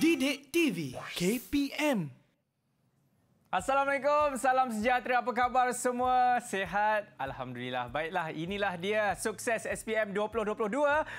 DDTV KPM Assalamualaikum, salam sejahtera. Apa khabar semua? Sehat? Alhamdulillah. Baiklah, inilah dia sukses SPM 2022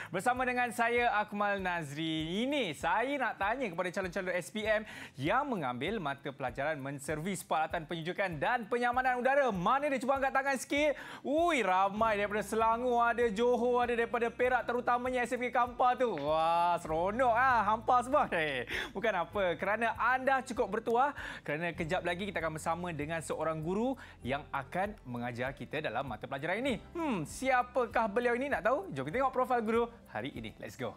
bersama dengan saya, Akmal Nazri. Ini saya nak tanya kepada calon-calon SPM yang mengambil mata pelajaran menservis peralatan penyujukan dan penyamanan udara. Mana dia? Cuba angkat tangan sikit. Ui, ramai daripada Selangor, ada Johor, ada daripada Perak terutamanya SPK Kampar tu. Wah, seronok. Ha? Hampa semua. Hey, eh, bukan apa. Kerana anda cukup bertuah, kerana kejap lagi lagi kita akan bersama dengan seorang guru yang akan mengajar kita dalam mata pelajaran ini. Hmm, siapakah beliau ini nak tahu? Jom kita tengok profil guru hari ini. Let's go.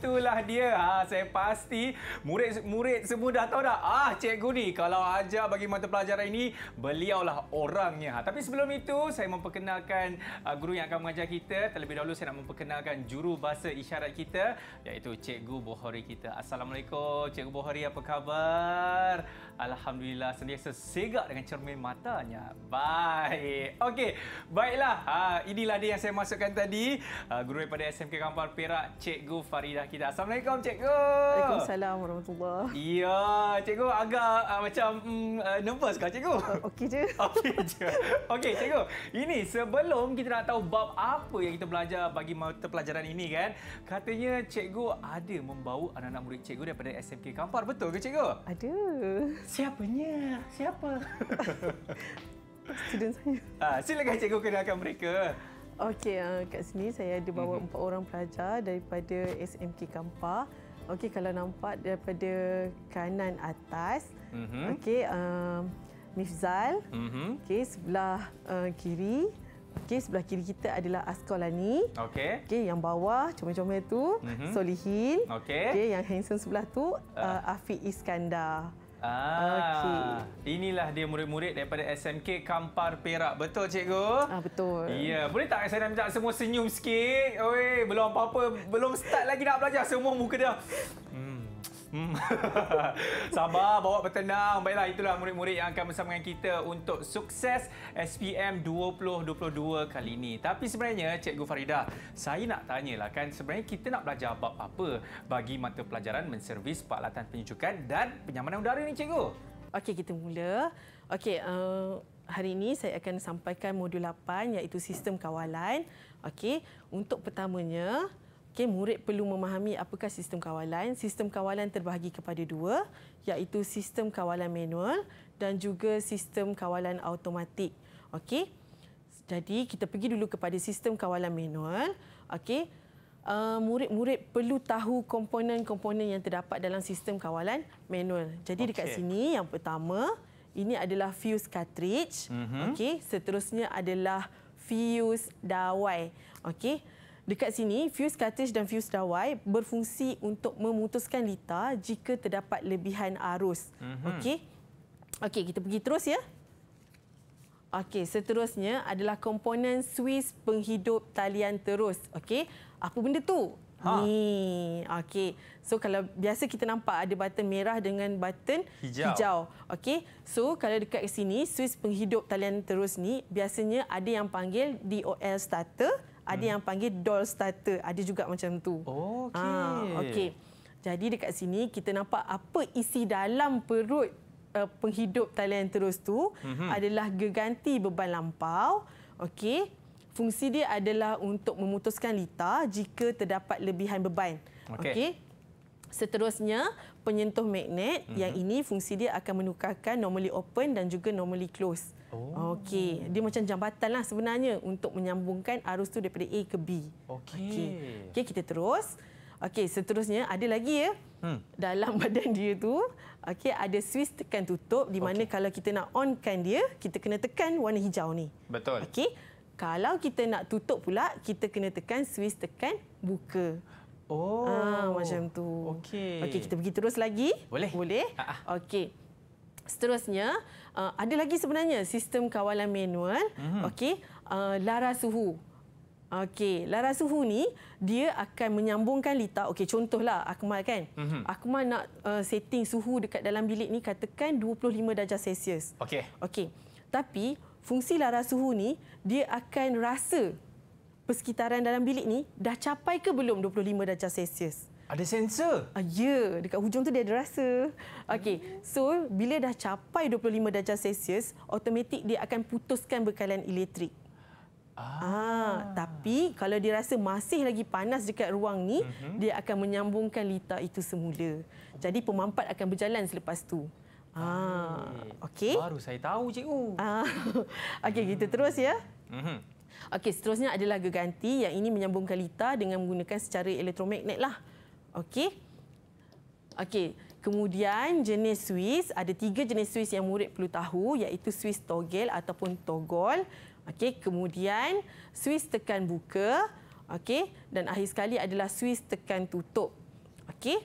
itulah dia. Ha, saya pasti murid-murid semua dah tahu dah. Ah, cikgu ni kalau ajar bagi mata pelajaran ini, beliaulah orangnya. Ha, tapi sebelum itu, saya memperkenalkan uh, guru yang akan mengajar kita. Terlebih dahulu, saya nak memperkenalkan juru bahasa isyarat kita, iaitu Cikgu Bohori kita. Assalamualaikum, Cikgu Bohori apa khabar? Alhamdulillah sentiasa segak dengan cermin matanya. Baik. Okey. Baiklah. Ha, inilah dia yang saya masukkan tadi. Ha, guru daripada SMK Kampar Perak, Cikgu Faridah kita. Assalamualaikum, Cikgu. Waalaikumsalam warahmatullahi Ya, Cikgu agak uh, macam um, uh, nervous kah, Cikgu? Okey je. Okey je. Okey, Cikgu. Ini sebelum kita nak tahu bab apa yang kita belajar bagi mata pelajaran ini kan, katanya Cikgu ada membawa anak-anak murid Cikgu daripada SMK Kampar. Betul ke, Cikgu? Ada siapanya? Siapa? Student saya. Ah, silakan cikgu kenalkan mereka. Okey, uh, kat sini saya ada bawa mhm. empat mm-hmm. orang pelajar daripada SMK Kampar. Okey, kalau nampak daripada kanan atas. Mm-hmm. Okey, uh, Mifzal. Mm-hmm. Okey, sebelah uh, kiri. Okey, sebelah kiri kita adalah Askolani. Okey. Okey, yang bawah comel-comel tu mm-hmm. Solihin. Okey. Okey, yang handsome sebelah tu ah. uh, Afiq Iskandar. Ah, okay. Inilah dia murid-murid daripada SMK Kampar Perak. Betul, cikgu? Ah, betul. Ya, yeah. boleh tak saya nak semua senyum sikit? Oi, belum apa-apa, belum start lagi nak belajar. Semua muka dia. Hmm. Hmm. Sabar, bawa bertenang. Baiklah, itulah murid-murid yang akan bersama dengan kita untuk sukses SPM 2022 kali ini. Tapi sebenarnya, Cikgu Farida, saya nak tanyalah kan, sebenarnya kita nak belajar bab apa bagi mata pelajaran menservis peralatan penyucukan dan penyamanan udara ni, Cikgu? Okey, kita mula. Okey, uh, hari ini saya akan sampaikan modul 8 iaitu sistem kawalan. Okey, untuk pertamanya, Okay, murid perlu memahami apakah sistem kawalan. Sistem kawalan terbahagi kepada dua, iaitu sistem kawalan manual dan juga sistem kawalan automatik. Okay, Jadi kita pergi dulu kepada sistem kawalan manual. Okey. Uh, murid-murid perlu tahu komponen-komponen yang terdapat dalam sistem kawalan manual. Jadi okay. dekat sini yang pertama, ini adalah fuse cartridge. Mm-hmm. Okey, seterusnya adalah fuse dawai. Okay. Dekat sini, fuse cartridge dan fuse dawai berfungsi untuk memutuskan litar jika terdapat lebihan arus. Mm-hmm. Okey. Okey, kita pergi terus ya. Okey, seterusnya adalah komponen Swiss penghidup talian terus. Okey, apa benda tu? Ha. Ni. Okey. So kalau biasa kita nampak ada button merah dengan button hijau. hijau. Okey. So kalau dekat sini Swiss penghidup talian terus ni biasanya ada yang panggil DOL starter ada hmm. yang panggil doll starter ada juga macam tu Okay. ha, ah, okey jadi dekat sini kita nampak apa isi dalam perut uh, penghidup talian terus tu mm-hmm. adalah geganti beban lampau Okay. fungsi dia adalah untuk memutuskan litar jika terdapat lebihan beban okey okay. seterusnya penyentuh magnet mm-hmm. yang ini fungsi dia akan menukarkan normally open dan juga normally close Oh. Okey, dia macam jambatan lah sebenarnya untuk menyambungkan arus tu daripada A ke B. Okey. Okey, okay, kita terus. Okey, seterusnya ada lagi ya. Hmm. Dalam badan dia tu, okey ada switch tekan tutup di mana okay. kalau kita nak onkan dia, kita kena tekan warna hijau ni. Betul. Okey. Kalau kita nak tutup pula, kita kena tekan switch tekan buka. Oh. Ha, macam tu. Okey. Okey, kita pergi terus lagi. Boleh. Boleh. Ah, ah. Okey. Seterusnya, uh, ada lagi sebenarnya sistem kawalan manual mm-hmm. okey uh, lara suhu okey Laras suhu ni dia akan menyambungkan litar okey contohlah akmal kan mm-hmm. akmal nak uh, setting suhu dekat dalam bilik ni katakan 25 darjah celsius okey okey tapi fungsi laras suhu ni dia akan rasa persekitaran dalam bilik ni dah capai ke belum 25 darjah celsius ada sensor? Uh, ya, dekat hujung tu dia ada rasa. Okey, so bila dah capai 25 darjah Celsius, otomatik dia akan putuskan bekalan elektrik. Ah. ah, tapi kalau dia rasa masih lagi panas dekat ruang ni, uh-huh. dia akan menyambungkan lita itu semula. Jadi pemampat akan berjalan selepas tu. Ah, okey. Baru saya tahu cikgu. Ah. okey, kita terus ya. Uh-huh. Okey, seterusnya adalah geganti yang ini menyambungkan lita dengan menggunakan secara elektromagnet lah. Okey. Okey. Kemudian jenis Swiss ada tiga jenis Swiss yang murid perlu tahu iaitu Swiss togel ataupun togol. Okey, kemudian Swiss tekan buka, okey dan akhir sekali adalah Swiss tekan tutup. Okey.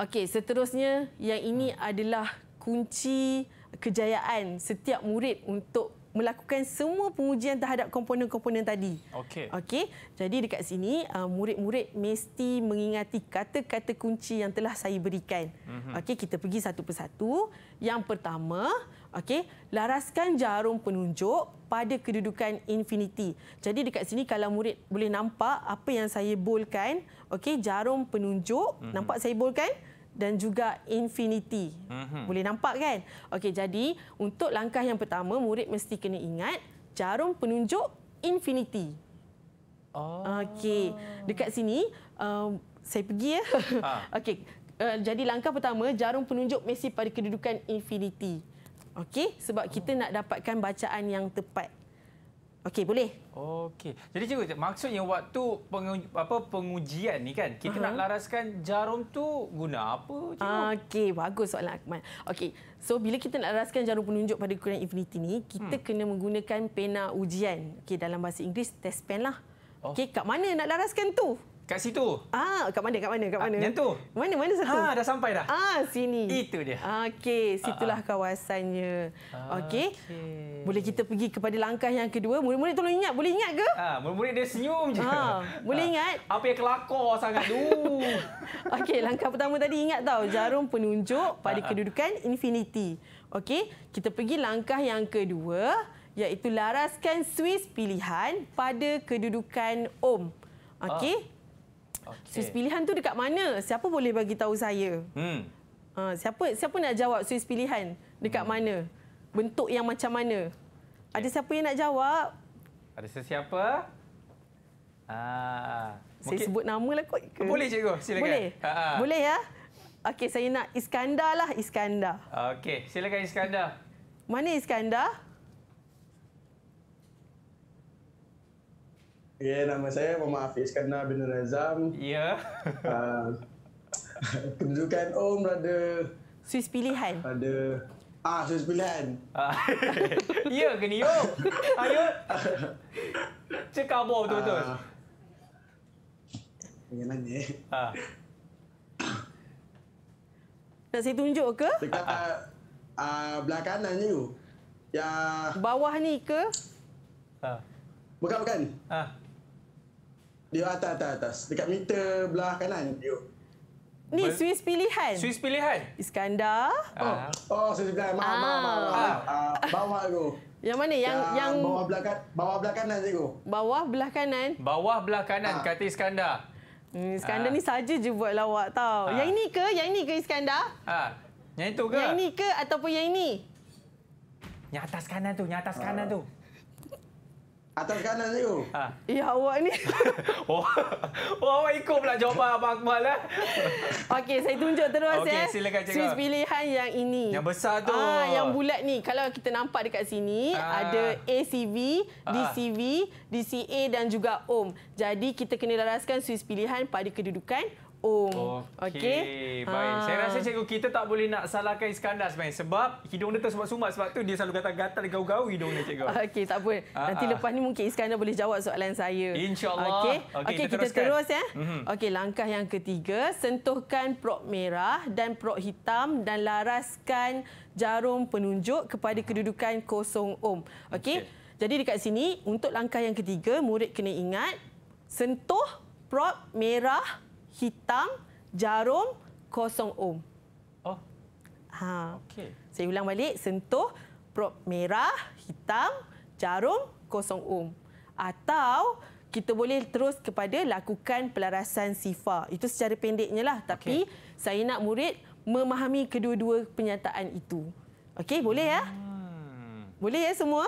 Okey, seterusnya yang ini adalah kunci kejayaan setiap murid untuk melakukan semua pengujian terhadap komponen-komponen tadi. Okey. Okey. Jadi dekat sini uh, murid-murid mesti mengingati kata-kata kunci yang telah saya berikan. Mhm. Okey, kita pergi satu persatu. Yang pertama, okey, laraskan jarum penunjuk pada kedudukan infinity. Jadi dekat sini kalau murid boleh nampak apa yang saya bolkan, okey, jarum penunjuk, mm-hmm. nampak saya bolkan? dan juga infinity. Mm-hmm. Boleh nampak kan? Okey, jadi untuk langkah yang pertama murid mesti kena ingat jarum penunjuk infinity. Oh. Okey, dekat sini um, saya pergi ya. Ha. Okey, uh, jadi langkah pertama jarum penunjuk mesti pada kedudukan infinity. Okey, sebab kita oh. nak dapatkan bacaan yang tepat. Okey, boleh. Okey. Jadi cikgu, maksudnya waktu pengu, apa pengujian ni kan, kita uh -huh. nak laraskan jarum tu guna apa cikgu? Okey, bagus soalan Akmal. Okey. So bila kita nak laraskan jarum penunjuk pada kurang infinity ni, kita hmm. kena menggunakan pena ujian. Okey, dalam bahasa Inggeris test pen lah. Oh. Okey, kat mana nak laraskan tu? Kat situ. Ah, kat mana? Kat mana? Kat ah, mana? Ah, yang tu. Mana mana satu? Ah, dah sampai dah. Ah, sini. Itu dia. Okey, ah, ah. situlah ah, kawasannya. Ah, Okey. Okay. Boleh kita pergi kepada langkah yang kedua? Murid-murid tolong ingat, boleh ingat ke? Ah, murid-murid dia senyum je. Ah, boleh ingat? Apa yang kelakar sangat tu? Okey, langkah pertama tadi ingat tau, jarum penunjuk pada kedudukan infinity. Okey, kita pergi langkah yang kedua iaitu laraskan Swiss pilihan pada kedudukan ohm. Okey. Ah. Okay. Suis pilihan tu dekat mana? Siapa boleh bagi tahu saya? Hmm. Ha, siapa siapa nak jawab suis pilihan dekat hmm. mana? Bentuk yang macam mana? Okay. Ada siapa yang nak jawab? Ada sesiapa? Ah, saya mungkin... sebut nama lah kot. Ke? Boleh cikgu, silakan. Boleh. Ha-ha. Boleh ya? Okey, saya nak Iskandar lah, Iskandar. Okey, silakan Iskandar. Mana Iskandar? Ya, yeah, nama saya Muhammad Hafiz Kana bin Razam. Ya. Yeah. uh, tunjukkan Om oh, Rada. Swiss Pilihan. Rada. Ah, Swiss Pilihan. Uh, ya ke ni, Yo? Ayo. Cakap apa betul tu. Uh, ah. Bagaimana? Uh. Nak saya tunjuk ke? Dekat uh, uh, belah kanan ni tu. Ya. Bawah ni ke? Uh. Bukan, bukan. Uh. Dia atas atas atas dekat meter belah kanan dia. Ni Swiss pilihan. Swiss pilihan. Iskandar. Oh, ah. oh Swiss pilihan. Maaf, ah. maaf, ah. ah, bawah aku. Yang mana? Yang, yang, yang... Bawah, belakang. bawah belakang kanan, cikgu. Bawah belah kanan? Bawah belah kanan, ha. kata Iskandar. Hmm, Iskandar ha. ni saja je buat lawak tau. Ha. Yang ini ke? Yang ini ke Iskandar? Ha. Yang itu ke? Yang ini ke ataupun yang ini? Yang atas kanan tu, yang atas ha. kanan tu. Atas kanan saya. Ha. Eh, awak ni. Oh, oh, awak ikut pula jawapan Abang Akmal. Eh. Okey, saya tunjuk terus. Okay, eh. silakan cakap. Swiss pilihan yang ini. Yang besar tu. Ah, yang bulat ni. Kalau kita nampak dekat sini, ah. ada ACV, ah. DCV, DCA dan juga Om. Jadi, kita kena laraskan Swiss pilihan pada kedudukan Um. Okey. Okay. Baik. Ha. Saya ah. rasa cikgu kita tak boleh nak salahkan Iskandar sebenarnya. Sebab hidung dia tersumbat-sumbat. Sebab tu dia selalu kata gatal gau-gau hidung dia cikgu. Okey, tak apa. Ha-ha. Nanti ah. lepas ni mungkin Iskandar boleh jawab soalan saya. InsyaAllah. Okey, okay, okay, kita terus. Ya. Mm-hmm. Okey, langkah yang ketiga. Sentuhkan prok merah dan prok hitam dan laraskan jarum penunjuk kepada kedudukan kosong Om. Okey. Okay. Jadi dekat sini, untuk langkah yang ketiga, murid kena ingat sentuh prok merah hitam, jarum, kosong ohm. Oh. Ha. Okey. Saya ulang balik, sentuh prop merah, hitam, jarum, kosong ohm. Atau kita boleh terus kepada lakukan pelarasan sifar. Itu secara pendeknya lah. Tapi okay. saya nak murid memahami kedua-dua penyataan itu. Okey, boleh ya? Hmm. Boleh ya semua?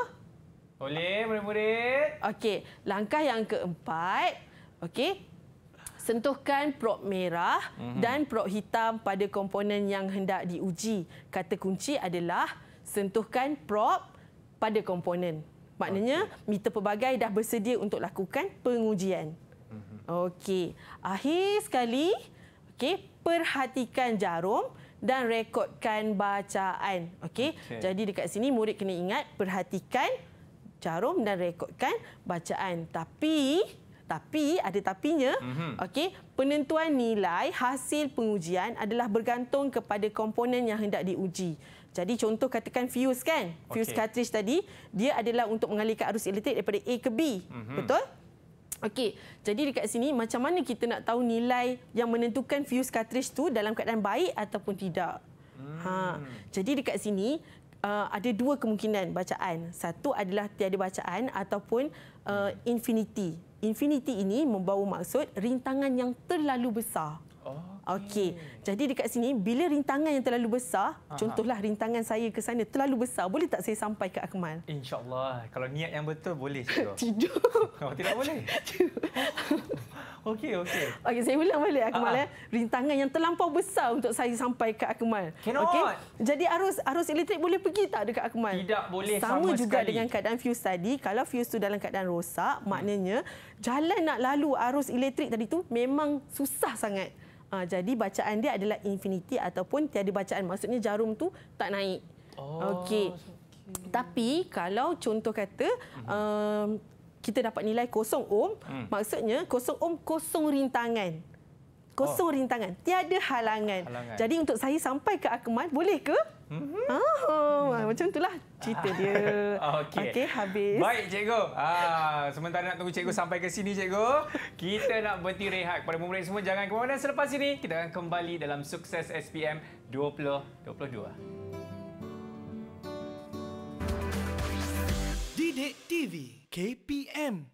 Boleh, murid-murid. Okey, langkah yang keempat. Okey, sentuhkan prop merah mm-hmm. dan prop hitam pada komponen yang hendak diuji. Kata kunci adalah sentuhkan prop pada komponen. Maknanya okay. meter pelbagai dah bersedia untuk lakukan pengujian. Mm-hmm. Okey, akhir sekali, okey, perhatikan jarum dan rekodkan bacaan. Okey. Okay. Jadi dekat sini murid kena ingat perhatikan jarum dan rekodkan bacaan. Tapi tapi ada tapinya mm-hmm. okey penentuan nilai hasil pengujian adalah bergantung kepada komponen yang hendak diuji jadi contoh katakan fuse kan fuse okay. cartridge tadi dia adalah untuk mengalirkan arus elektrik daripada A ke B mm-hmm. betul okey jadi dekat sini macam mana kita nak tahu nilai yang menentukan fuse cartridge tu dalam keadaan baik ataupun tidak mm. ha jadi dekat sini Uh, ada dua kemungkinan bacaan. Satu adalah tiada bacaan ataupun uh, infinity infinity ini membawa maksud rintangan yang terlalu besar. Oh. Okey. Hmm. Jadi dekat sini bila rintangan yang terlalu besar, Aha. contohlah rintangan saya ke sana terlalu besar, boleh tak saya sampai ke Akmal? Insya-Allah. Kalau niat yang betul boleh Tidur. Kalau oh, tidak boleh. okey, okey. Okey, saya ulang balik ah, Akmal Aha. eh. Rintangan yang terlampau besar untuk saya sampai ke Akmal. Okey. Jadi arus arus elektrik boleh pergi tak dekat Akmal? Tidak boleh sama, sama juga sekali. dengan keadaan fuse tadi. Kalau fuse tu dalam keadaan rosak, hmm. maknanya jalan nak lalu arus elektrik tadi tu memang susah sangat. Ha, jadi bacaan dia adalah infinity ataupun tiada bacaan. Maksudnya jarum tu tak naik. Oh. Okey. Okay. Tapi kalau contoh kata hmm. uh, kita dapat nilai kosong ohm, hmm. maksudnya kosong ohm kosong rintangan. Kosong oh. rintangan, tiada halangan. halangan. Jadi untuk saya sampai ke akmal, boleh ke? Hmm. Oh, hmm. Macam itulah cerita ah. dia. Ah, okey. Okey, habis. Baik, cikgu. Ah, sementara nak tunggu cikgu sampai ke sini, cikgu, kita nak berhenti rehat. Kepada murid semua, jangan ke mana-mana. Selepas ini, kita akan kembali dalam sukses SPM 2022. TV KPM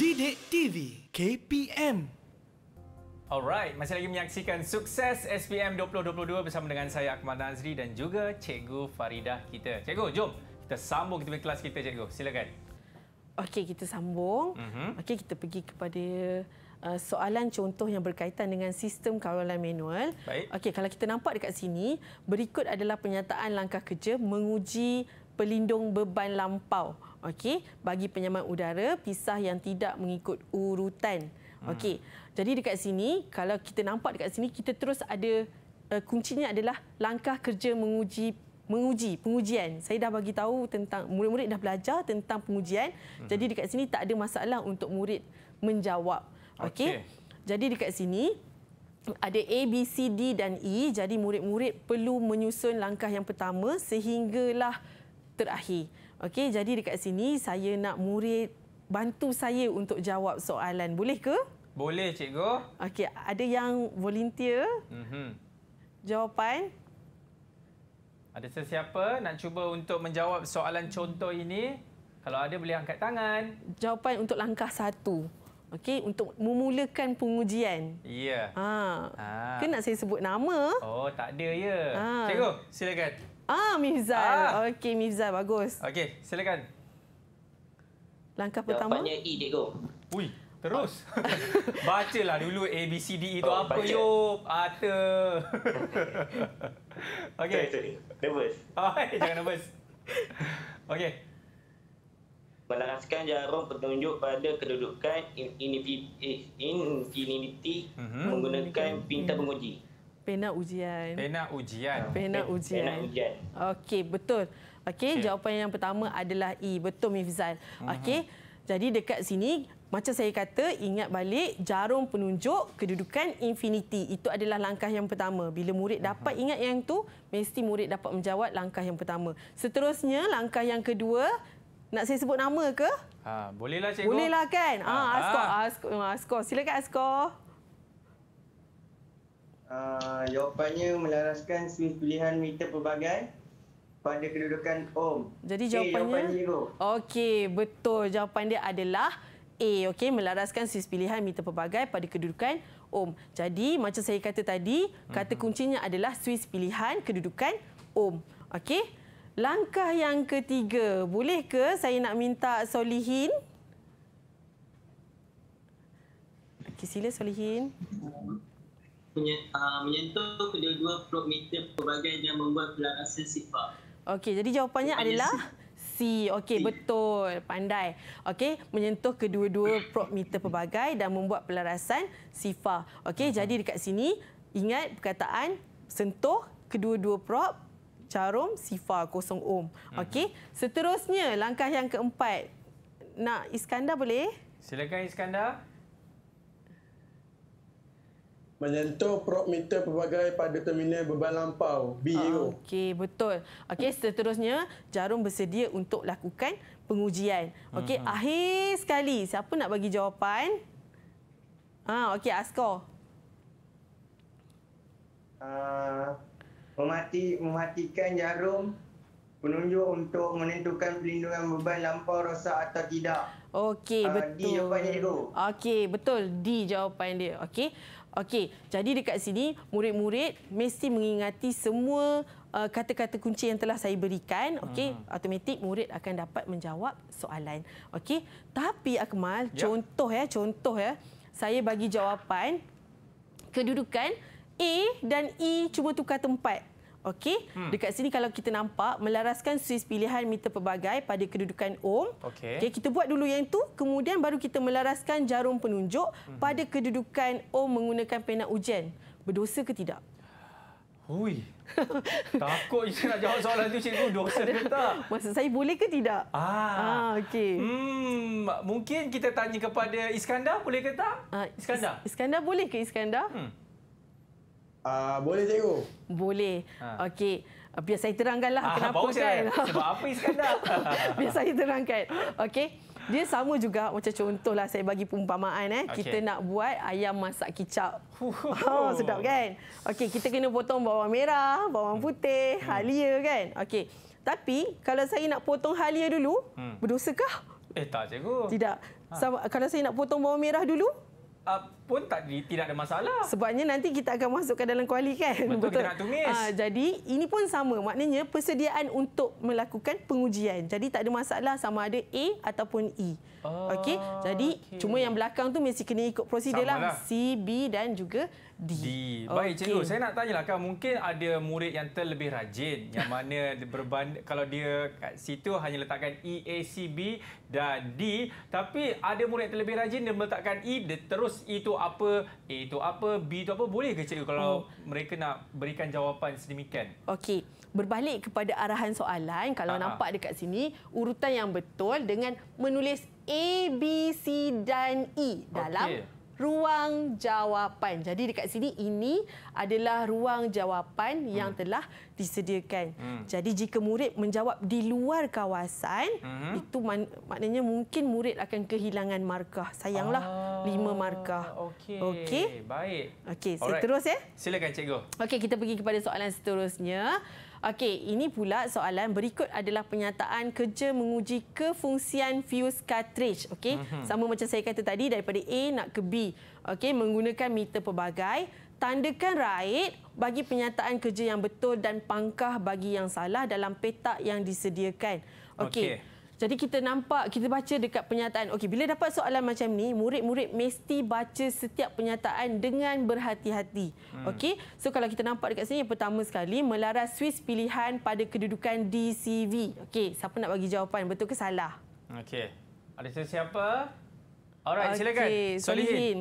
Didik TV KPM Alright, masih lagi menyaksikan sukses SPM 2022 bersama dengan saya Akmal Nazri dan juga Cikgu Faridah kita. Cikgu, jom kita sambung kita punya kelas kita, Cikgu. Silakan. Okey, kita sambung. Uh-huh. Okey, kita pergi kepada uh, soalan contoh yang berkaitan dengan sistem kawalan manual. Baik. Okey, kalau kita nampak dekat sini, berikut adalah penyataan langkah kerja menguji pelindung beban lampau. Okey, bagi penyaman udara pisah yang tidak mengikut urutan. Hmm. Okey. uh jadi dekat sini kalau kita nampak dekat sini kita terus ada uh, kuncinya adalah langkah kerja menguji menguji pengujian. Saya dah bagi tahu tentang murid-murid dah belajar tentang pengujian. Hmm. Jadi dekat sini tak ada masalah untuk murid menjawab. Okey. Okay. Jadi dekat sini ada A B C D dan E. Jadi murid-murid perlu menyusun langkah yang pertama sehinggalah terakhir. Okey, jadi dekat sini saya nak murid bantu saya untuk jawab soalan. Boleh ke? Boleh, cikgu. Okey, ada yang volunteer? Mm-hmm. Jawapan? Ada sesiapa nak cuba untuk menjawab soalan contoh ini? Kalau ada, boleh angkat tangan. Jawapan untuk langkah satu. Okey, untuk memulakan pengujian. Ya. Yeah. Ha. ha. Kan nak saya sebut nama? Oh, tak ada ya. Ha. Cikgu, silakan. Ha, ah, Mifzal. Ha. Okey, Mifzal. Bagus. Okey, silakan. Langkah Jawapannya pertama? Jawapannya E, cikgu. Ui. Terus. Bacalah dulu A B C D E itu oh, apa yo? Ate. Okey. Nervous. Hai, oh, jangan nervous. Okey. Melaraskan jarum petunjuk pada kedudukan infinity, eh, infinity mm-hmm. menggunakan pintar penguji. Pena ujian. Pena ujian. Pena ujian. Pena ujian. Okey, betul. Okey, okay. jawapan yang pertama adalah E. Betul, Mifzal. Mhm. Okey, mm-hmm. jadi dekat sini macam saya kata, ingat balik jarum penunjuk kedudukan infinity. Itu adalah langkah yang pertama. Bila murid dapat ingat yang tu, mesti murid dapat menjawab langkah yang pertama. Seterusnya, langkah yang kedua, nak saya sebut nama ke? Ha, bolehlah, cikgu. Bolehlah, kan? Ha, ah, ha. asko askor, ah, askor. Silakan, Askor. Ha, ah, jawapannya melaraskan suih pilihan meter pelbagai pada kedudukan om Jadi jawapannya? Okey, jawapan okay, betul. Jawapan dia adalah... A okey melaraskan sis pilihan meter pelbagai pada kedudukan ohm. Jadi macam saya kata tadi, kata mhm. kuncinya adalah Swiss pilihan kedudukan ohm. Okey. Langkah yang ketiga, boleh ke saya nak minta Solihin? Okey, sila Solihin. Uh, menyentuh kedua-dua prop meter pelbagai dan membuat pelarasan sifar. Okey, jadi jawapannya adalah... Si, Okey, betul. Pandai. Okey, menyentuh kedua-dua prop meter pelbagai dan membuat pelarasan sifar. Okey, uh-huh. jadi dekat sini ingat perkataan sentuh kedua-dua prop jarum sifar kosong ohm. Mhm. Okey, seterusnya langkah yang keempat. Nak Iskandar boleh? Silakan Iskandar menyentuh prop meter pelbagai pada terminal beban lampau BEO. Okey, betul. Okey, seterusnya jarum bersedia untuk lakukan pengujian. Okey, uh akhir sekali siapa nak bagi jawapan? Ha, okey Askor. Uh, memati, mematikan jarum penunjuk untuk menentukan perlindungan beban lampau rosak atau tidak. Okey, uh, betul. D Okey, betul. D jawapan dia. Okey. Okey, jadi dekat sini murid-murid mesti mengingati semua uh, kata-kata uh, kunci yang telah saya berikan. Okey, uh automatik murid akan dapat menjawab soalan. Okey, tapi Akmal, ya. contoh ya, contoh ya. Saya bagi jawapan kedudukan A dan E cuma tukar tempat. Okey, hmm. dekat sini kalau kita nampak melaraskan suis pilihan meter pelbagai pada kedudukan ohm. Okey, okay, kita buat dulu yang tu, kemudian baru kita melaraskan jarum penunjuk hmm. pada kedudukan ohm menggunakan pena ujian. Berdosa ke tidak? Hui. Takut je nak jawab soalan tu cikgu dosa ke tak? Maksud saya boleh ke tidak? Ah, ah okey. Hmm, mungkin kita tanya kepada Iskandar boleh ke tak? Ah, Iskandar. Iskandar boleh ke Iskandar? Hmm. Uh, boleh cikgu. Boleh. Ha. Okey. Ah, biar saya terangkanlah ha, kenapa kan. Saya, lah. sebab apa Iskandar? Biar saya terangkan. Okey. Dia sama juga macam contohlah saya bagi perumpamaan eh. Okay. Kita nak buat ayam masak kicap. Oh, sedap kan? Okey, kita kena potong bawang merah, bawang hmm. putih, hmm. halia kan? Okey. Tapi kalau saya nak potong halia dulu, hmm. berdosakah? Eh tak cikgu. Tidak. Ha. Sama, kalau saya nak potong bawang merah dulu? Uh, pun tak di, tidak ada masalah. Sebabnya nanti kita akan masukkan dalam kuali kan. Betul, Betul. kita nak tumis. Ha, jadi ini pun sama maknanya persediaan untuk melakukan pengujian. Jadi tak ada masalah sama ada A ataupun E. Oh, okey. Jadi okay. cuma yang belakang tu mesti kena ikut prosedur lah C, B dan juga D. D. Baik okay. cikgu, saya nak tanya lah kan mungkin ada murid yang terlebih rajin yang mana berband kalau dia kat situ hanya letakkan E, A, C, B dan D, tapi ada murid terlebih rajin dia meletakkan E dia terus itu e tu apa, A tu apa, B tu apa boleh ke cikgu kalau hmm. mereka nak berikan jawapan sedemikian? Okey. Berbalik kepada arahan soalan, kalau Aha. nampak dekat sini, urutan yang betul dengan menulis A, B, C dan E dalam okay ruang jawapan. Jadi dekat sini ini adalah ruang jawapan hmm. yang telah disediakan. Hmm. Jadi jika murid menjawab di luar kawasan, hmm. itu man- maknanya mungkin murid akan kehilangan markah. Sayanglah ah, lima markah. Okey. Okey. Baik. Okey, seterusnya. Silakan cikgu. Okey, kita pergi kepada soalan seterusnya. Okey, ini pula soalan berikut adalah penyataan kerja menguji kefungsian fuse cartridge. Okey, mm-hmm. sama macam saya kata tadi daripada A nak ke B. Okey, menggunakan meter pelbagai, tandakan right bagi penyataan kerja yang betul dan pangkah bagi yang salah dalam petak yang disediakan. Okey. Okay. Jadi kita nampak, kita baca dekat penyataan. Okey, bila dapat soalan macam ni, murid-murid mesti baca setiap penyataan dengan berhati-hati. Hmm. Okey, so kalau kita nampak dekat sini, yang pertama sekali, melaras Swiss pilihan pada kedudukan DCV. Okey, siapa nak bagi jawapan? Betul ke salah? Okey. Ada siapa? Alright, okay. silakan. Solihin.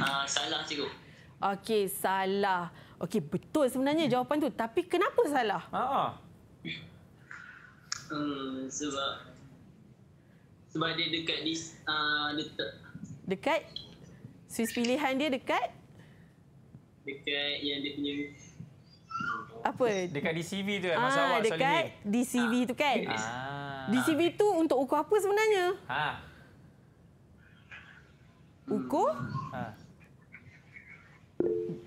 Uh, salah, cikgu. Okey, salah. Okey, betul sebenarnya hmm. jawapan tu. Tapi kenapa salah? Haa. Uh -huh. Hmm, sebab sebab dia dekat di uh, ah, dekat dekat Swiss pilihan dia dekat dekat yang dia punya apa? Dekat DCV tu kan? Masa ah, awak dekat ni. DCV tu kan? Ah. DCV tu untuk ukur apa sebenarnya? Ha. Ukur? Ha.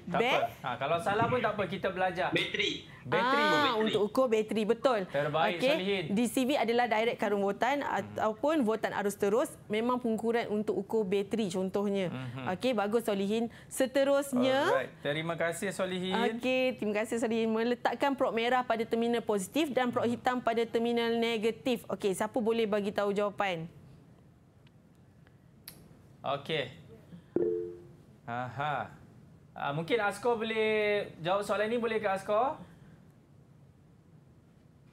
B? Ha, kalau salah pun tak apa. Kita belajar. Bateri. Bateri. Ah, bateri. Untuk ukur bateri. Betul. Terbaik, okay. Salihin. DCV adalah direct current votan hmm. ataupun votan arus terus. Memang pengukuran untuk ukur bateri contohnya. Hmm. Okey, bagus Salihin. Seterusnya. Alright. Terima kasih Salihin. Okey, terima kasih Salihin. Meletakkan prop merah pada terminal positif dan prop hitam pada terminal negatif. Okey, siapa boleh bagi tahu jawapan? Okey. Aha. Uh, mungkin Askor boleh jawab soalan ini boleh ke Askor?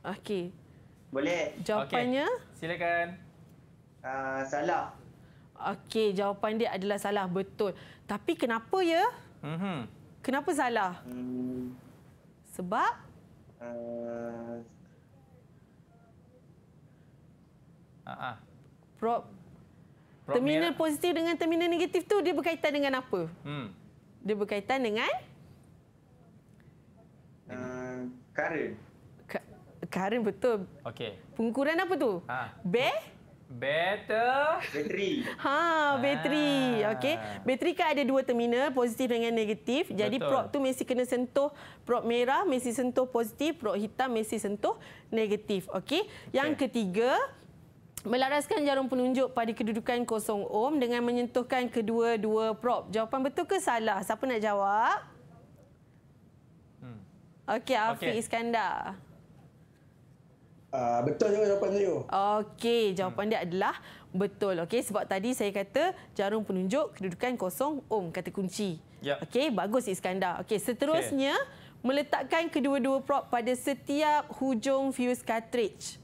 Okey. Boleh. Jawapannya? Okay. Silakan. Uh, salah. Okey, jawapan dia adalah salah betul. Tapi kenapa ya? Mm-hmm. Kenapa salah? Hmm. Sebab? Uh. Uh-huh. Prop. terminal positif dengan terminal negatif tu dia berkaitan dengan apa? Hmm. Dia berkaitan dengan Karen. Uh, Karen betul. Okey. Pengukuran apa tu? Ha. Be Better. Bateri. Ha, bateri. Ha. Ah. Okey. Bateri kan ada dua terminal, positif dengan negatif. Betul. Jadi prop tu mesti kena sentuh prop merah, mesti sentuh positif, prop hitam mesti sentuh negatif. Okey. Yang ketiga, Melaraskan jarum penunjuk pada kedudukan kosong ohm dengan menyentuhkan kedua-dua prop. Jawapan betul ke salah? Siapa nak jawab? Hmm. Okey, Afiq okay. Iskandar. Uh, betul juga jawapan saya. Okey, hmm. jawapan hmm. dia adalah betul. Okey, sebab tadi saya kata jarum penunjuk kedudukan kosong ohm, kata kunci. Yep. Ya. Okey, bagus Iskandar. Okey, seterusnya, okay. meletakkan kedua-dua prop pada setiap hujung fuse cartridge.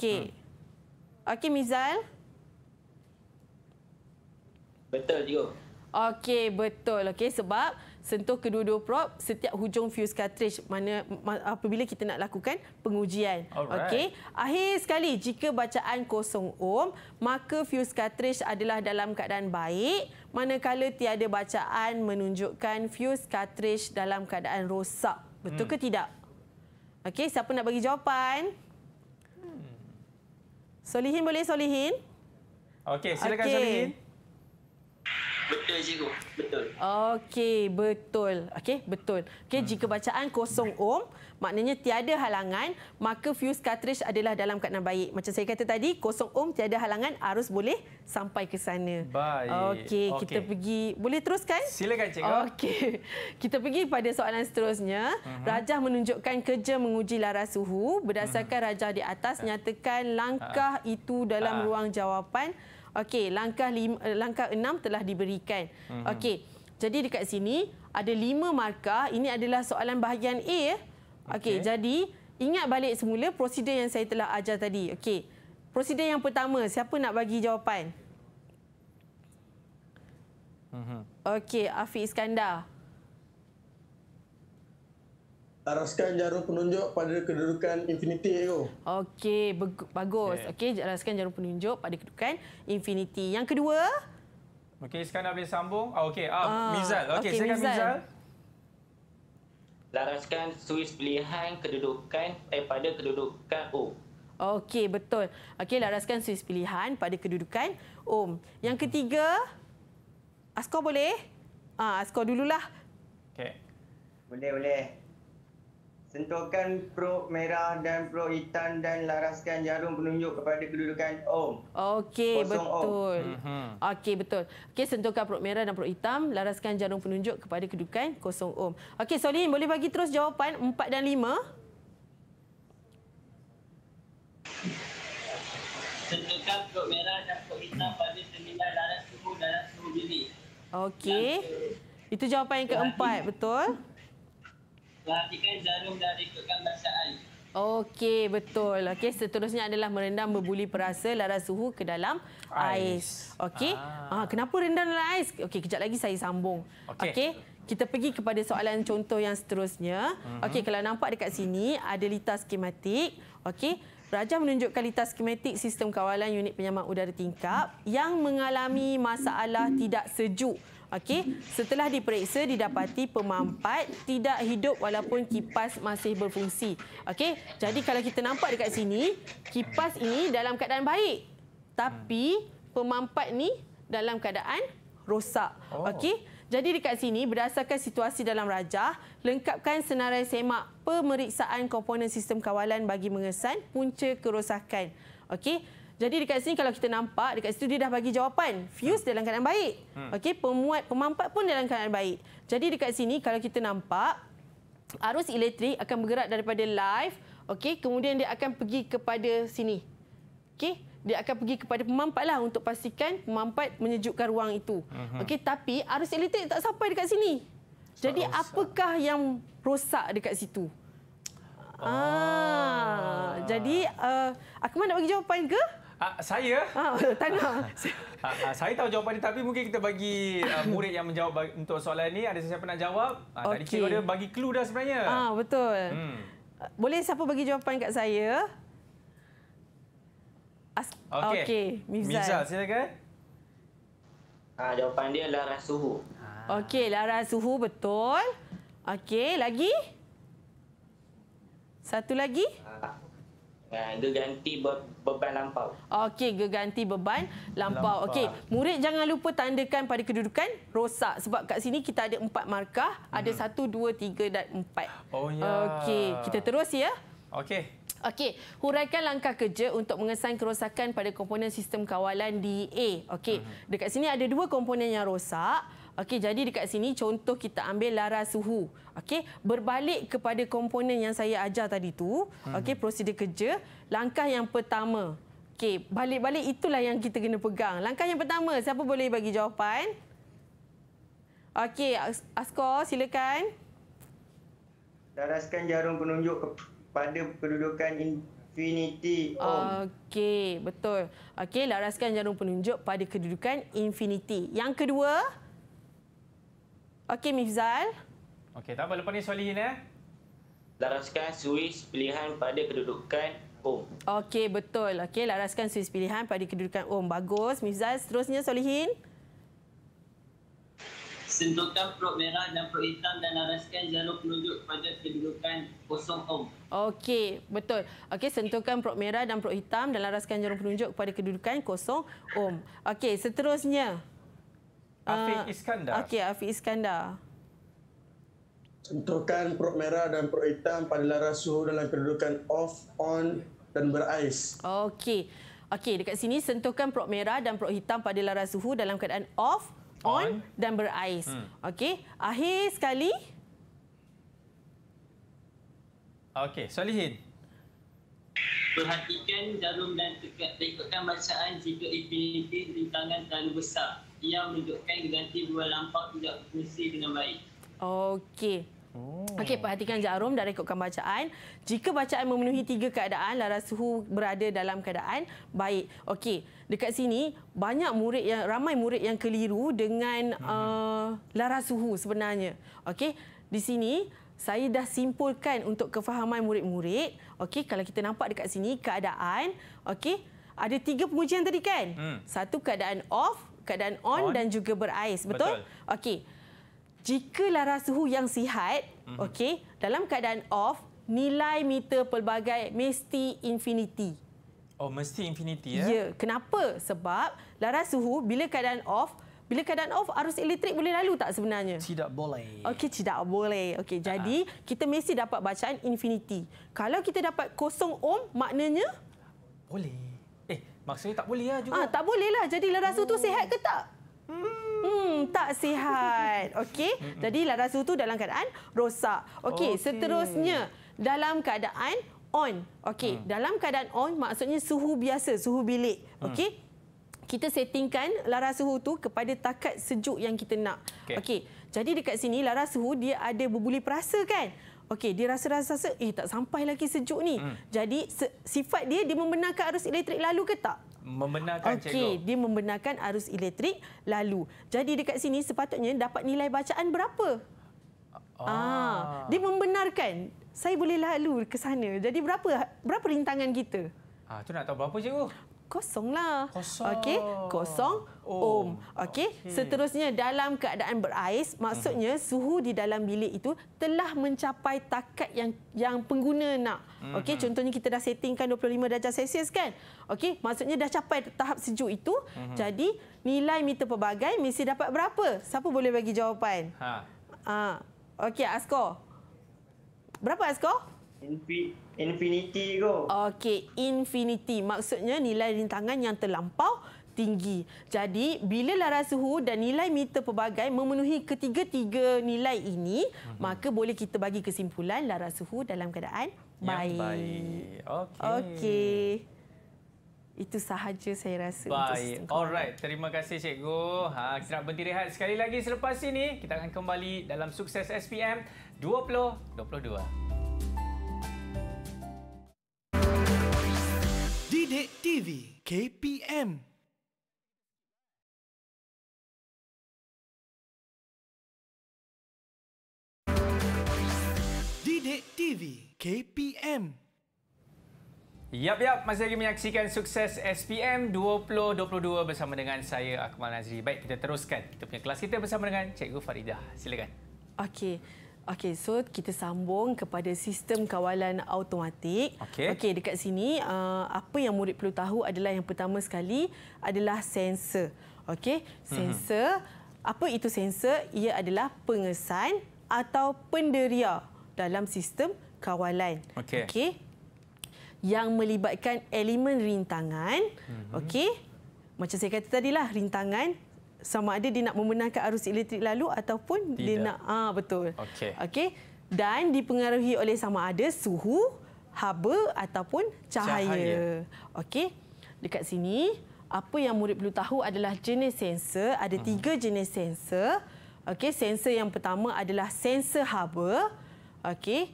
Okey. Hmm. Okey, Mizal. Betul juga. Okey, betul. Okey, sebab sentuh kedua-dua prop setiap hujung fuse cartridge mana apabila kita nak lakukan pengujian. Okey. Akhir sekali, jika bacaan kosong ohm, maka fuse cartridge adalah dalam keadaan baik. Manakala tiada bacaan menunjukkan fuse cartridge dalam keadaan rosak. Betul hmm. ke tidak? Okey, siapa nak bagi jawapan? Solihin boleh Solihin? Okey, silakan okay. Solihin. Betul cikgu, betul. Okey, betul. Okey, betul. Okey, jika bacaan kosong om, maknanya tiada halangan maka fuse cartridge adalah dalam keadaan baik macam saya kata tadi kosong ohm tiada halangan arus boleh sampai ke sana Baik. okey okay. kita pergi boleh teruskan silakan cikgu okey kita pergi pada soalan seterusnya uh mhm. -huh. rajah menunjukkan kerja menguji laras suhu berdasarkan uh mhm. -huh. rajah di atas eh. nyatakan langkah uh ah. -huh. itu dalam uh ah. -huh. ruang jawapan okey langkah lima, eh, langkah enam telah diberikan uh mhm. -huh. okey jadi dekat sini ada lima markah. Ini adalah soalan bahagian A. Okey, okay, jadi ingat balik semula prosedur yang saya telah ajar tadi. Okey. Prosedur yang pertama, siapa nak bagi jawapan? Mhm. Okey, Afiq Iskandar. Taraskan jarum penunjuk pada kedudukan infinity tu. Okey, bagus. Okey, taraskan jarum penunjuk pada kedudukan infinity. Yang kedua? Okey, Iskandar boleh sambung. Ah, okey, ah, ah Mizal. Okey, okay, saya Mizal. kan Mizal laraskan suis pilihan kedudukan eh pada kedudukan O. Okey, betul. Okey, laraskan suis pilihan pada kedudukan O. Yang ketiga, Askor boleh? Ah, Askor dululah. Okey. Boleh, boleh sentuhkan pro merah dan pro hitam dan laraskan jarum penunjuk kepada kedudukan ohm. Okey, betul. Mm-hmm. Okey, betul. Okey, sentuhkan pro merah dan pro hitam, laraskan jarum penunjuk kepada kedudukan kosong ohm. Okey, Solin, boleh bagi terus jawapan 4 dan 5? Sentuhkan pro merah dan pro hitam pada sembilan laras suhu dan suhu eh, bilik. Okey. Itu jawapan yang keempat, betul? perhatikan jarum dari kekan bacaan. Okey, betul. Okey, seterusnya adalah merendam berbuli perasa lara suhu ke dalam ais. ais. Okey. Ah. ah, kenapa rendam dalam ais? Okey, kejap lagi saya sambung. Okey. Okay. Kita pergi kepada soalan contoh yang seterusnya. Uh-huh. Okey, kalau nampak dekat sini ada litar skematik. Okey. Raja menunjukkan litar skematik sistem kawalan unit penyaman udara tingkap yang mengalami masalah tidak sejuk Okey, setelah diperiksa didapati pemampat tidak hidup walaupun kipas masih berfungsi. Okey, jadi kalau kita nampak dekat sini, kipas ini dalam keadaan baik. Tapi pemampat ni dalam keadaan rosak. Oh. Okey. Jadi dekat sini berdasarkan situasi dalam rajah, lengkapkan senarai semak pemeriksaan komponen sistem kawalan bagi mengesan punca kerosakan. Okey. Jadi dekat sini kalau kita nampak dekat situ dia dah bagi jawapan. Fuse dalam keadaan baik. Hmm. Okey, pemuat pemampat pun dalam keadaan baik. Jadi dekat sini kalau kita nampak arus elektrik akan bergerak daripada live, okey, kemudian dia akan pergi kepada sini. Okey, dia akan pergi kepada pemampatlah untuk pastikan pemampat menyejukkan ruang itu. Hmm. Okey, tapi arus elektrik tak sampai dekat sini. Jadi apakah yang rosak dekat situ? Ah, ah. jadi uh, eh, aku mana nak bagi jawapan ke? Ah saya? Ah, tak nak. uh, uh, saya tahu jawapan ni tapi mungkin kita bagi uh, murid yang menjawab bagi, untuk soalan ini Ada sesiapa nak jawab? Uh, okay. Tadi cikgu dia bagi clue dah sebenarnya. Ah, betul. Hmm. Boleh siapa bagi jawapan kat saya? As okay. okay. Mizal. Mizal, silakan. Ah, jawapan dia lara suhu. Okey, lara suhu betul. Okey, lagi? Satu lagi? Ah geganti kan, beban lampau. Okey, geganti beban lampau. lampau. Okey, murid jangan lupa tandakan pada kedudukan rosak sebab kat sini kita ada empat markah, ada hmm. satu, dua, tiga dan empat. Oh ya. Okey, kita terus ya. Okey. Okey, huraikan langkah kerja untuk mengesan kerosakan pada komponen sistem kawalan di A. Okey, hmm. dekat sini ada dua komponen yang rosak. Okey, jadi dekat sini contoh kita ambil laras suhu. Okey, berbalik kepada komponen yang saya ajar tadi tu, hmm. okey prosedur kerja, langkah yang pertama. Okey, balik-balik itulah yang kita kena pegang. Langkah yang pertama, siapa boleh bagi jawapan? Okey, Askor silakan. Laraskan jarum penunjuk kepada kedudukan infinity ohm. Okey, betul. Okey, laraskan jarum penunjuk pada kedudukan infinity. Yang kedua, Okey, Mifzal. Okey, tak apa. Lepas ni soalan Eh? Laraskan suis pilihan pada kedudukan Om. Okey, betul. Okey, laraskan suis pilihan pada kedudukan Om. Bagus. Mifzal, seterusnya Solihin. Sentuhkan perut merah dan perut hitam dan laraskan jalur penunjuk pada kedudukan kosong Om. Okey, betul. Okey, sentuhkan perut merah dan perut hitam dan laraskan jalur penunjuk pada kedudukan kosong Om. Okey, seterusnya. Afiq ah, Iskandar. Okey, Afiq Iskandar. Sentuhkan perut merah dan perut hitam pada laras suhu dalam kedudukan off, on dan berais. Okey. Okey, dekat sini sentuhkan perut merah dan perut hitam pada laras suhu dalam keadaan off, on, on. dan berais. Hmm. Okey, akhir sekali. Okey, Solihin. Perhatikan jarum dan tekat tekutkan bacaan jika infinity rintangan terlalu besar. Ia menunjukkan ganti dua lampau tidak berfungsi dengan baik. Okey. Oh. Okey, perhatikan jarum dan rekodkan bacaan. Jika bacaan memenuhi tiga keadaan, laras suhu berada dalam keadaan baik. Okey, dekat sini banyak murid yang ramai murid yang keliru dengan hmm. uh, eh, lara suhu sebenarnya. Okey, di sini saya dah simpulkan untuk kefahaman murid-murid. Okey, kalau kita nampak dekat sini keadaan, okey, ada tiga pengujian tadi kan? Hmm. Satu keadaan off, keadaan on, on. dan juga berais, betul? betul. Okey. Jika lara suhu yang sihat, hmm. okey, dalam keadaan off, nilai meter pelbagai mesti infinity. Oh, mesti infinity ya? Ya, kenapa? Sebab laras suhu bila keadaan off bila keadaan off arus elektrik boleh lalu tak sebenarnya? Tidak boleh. Okey, tidak boleh. Okey, uh-huh. jadi kita mesti dapat bacaan infinity. Kalau kita dapat kosong ohm maknanya boleh. Eh, maksudnya tak boleh lah juga. Ah, tak boleh lah. Jadi laras itu tu oh. sihat ke tak? Hmm. hmm tak sihat. Okey. Hmm. Jadi laras itu dalam keadaan rosak. Okey, okay. seterusnya dalam keadaan on. Okey, hmm. dalam keadaan on maksudnya suhu biasa, suhu bilik. Hmm. Okey. Hmm kita settingkan laras suhu tu kepada takat sejuk yang kita nak. Okey. Okay. Jadi dekat sini laras suhu dia ada berbuli perasa kan? Okey, dia rasa-rasa eh tak sampai lagi sejuk ni. Hmm. Jadi sifat dia dia membenarkan arus elektrik lalu ke tak? Membenarkan okay, cikgu. Okey, dia membenarkan arus elektrik lalu. Jadi dekat sini sepatutnya dapat nilai bacaan berapa? Ah, ah dia membenarkan saya boleh lalu ke sana. Jadi berapa berapa rintangan kita? Ah, tu nak tahu berapa cikgu? kosonglah. Kosong. okay kosong oh, ohm. Okey. Okay. Seterusnya dalam keadaan berais, maksudnya uh suhu di dalam bilik itu telah mencapai takat yang yang pengguna nak. Uh mm-hmm. -huh. contohnya kita dah settingkan 25 darjah Celsius kan? okay maksudnya dah capai tahap sejuk itu. Uh Jadi nilai meter pelbagai mesti dapat berapa? Siapa boleh bagi jawapan? Ha. Ah. Okey, Askor. Berapa Asko? Infinity go. Okey, infinity. Maksudnya nilai rintangan yang terlampau tinggi. Jadi, bila laras suhu dan nilai meter pelbagai memenuhi ketiga-tiga nilai ini, hmm. maka boleh kita bagi kesimpulan laras suhu dalam keadaan baik. Yang baik. Okey. Okey. Itu sahaja saya rasa. Baik. Alright. Terima kasih, Cikgu. Ha, kita nak berhenti rehat sekali lagi selepas ini. Kita akan kembali dalam sukses SPM 2022. Bidik TV KPM Bidik TV KPM Yap, yap. Masih lagi menyaksikan sukses SPM 2022 bersama dengan saya, Akmal Nazri. Baik, kita teruskan kita punya kelas kita bersama dengan Cikgu Faridah. Silakan. Okey. Okey, so kita sambung kepada sistem kawalan automatik. Okey, okay, dekat sini uh, apa yang murid perlu tahu adalah yang pertama sekali adalah sensor. Okey, mhm. sensor. Mm-hmm. Apa itu sensor? Ia adalah pengesan atau penderia dalam sistem kawalan. Okey. Okay? Yang melibatkan elemen rintangan. Mm-hmm. Okey. Macam saya kata tadi lah, rintangan sama ada dia nak memenangkan arus elektrik lalu ataupun Tidak. dia nak ah ha, betul. Okey. Okey. Dan dipengaruhi oleh sama ada suhu, haba ataupun cahaya. cahaya. Okey. Dekat sini apa yang murid perlu tahu adalah jenis sensor. Ada hmm. tiga jenis sensor. Okey, sensor yang pertama adalah sensor haba. Okey.